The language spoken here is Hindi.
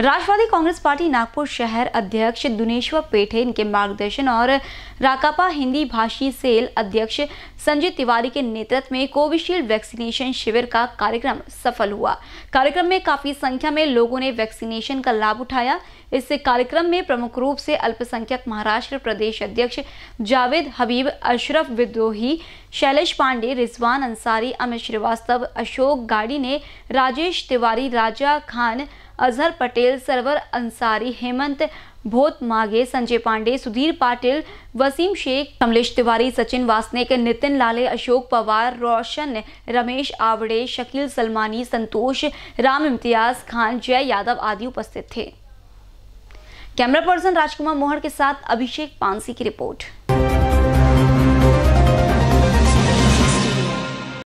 राष्ट्रवादी कांग्रेस पार्टी नागपुर शहर अध्यक्ष दुनेश्वर पेठे इनके मार्गदर्शन और राकापा हिंदी भाषी सेल अध्यक्ष संजय तिवारी के नेतृत्व में कोविशील्ड वैक्सीनेशन शिविर का कार्यक्रम सफल हुआ कार्यक्रम में काफी संख्या में लोगों ने वैक्सीनेशन का लाभ उठाया इस कार्यक्रम में प्रमुख रूप से अल्पसंख्यक महाराष्ट्र प्रदेश अध्यक्ष जावेद हबीब अशरफ विद्रोही शैलेश पांडे रिजवान अंसारी अमित श्रीवास्तव अशोक गाड़ी ने राजेश तिवारी राजा खान अजहर पटेल सरवर अंसारी हेमंत भोत मागे संजय पांडे सुधीर पाटिल वसीम शेख कमलेश तिवारी सचिन वासनिक नितिन लाले अशोक पवार रोशन रमेश आवड़े शकील सलमानी संतोष राम इम्तियाज खान जय यादव आदि उपस्थित थे कैमरा पर्सन राजकुमार मोहर के साथ अभिषेक पांसी की रिपोर्ट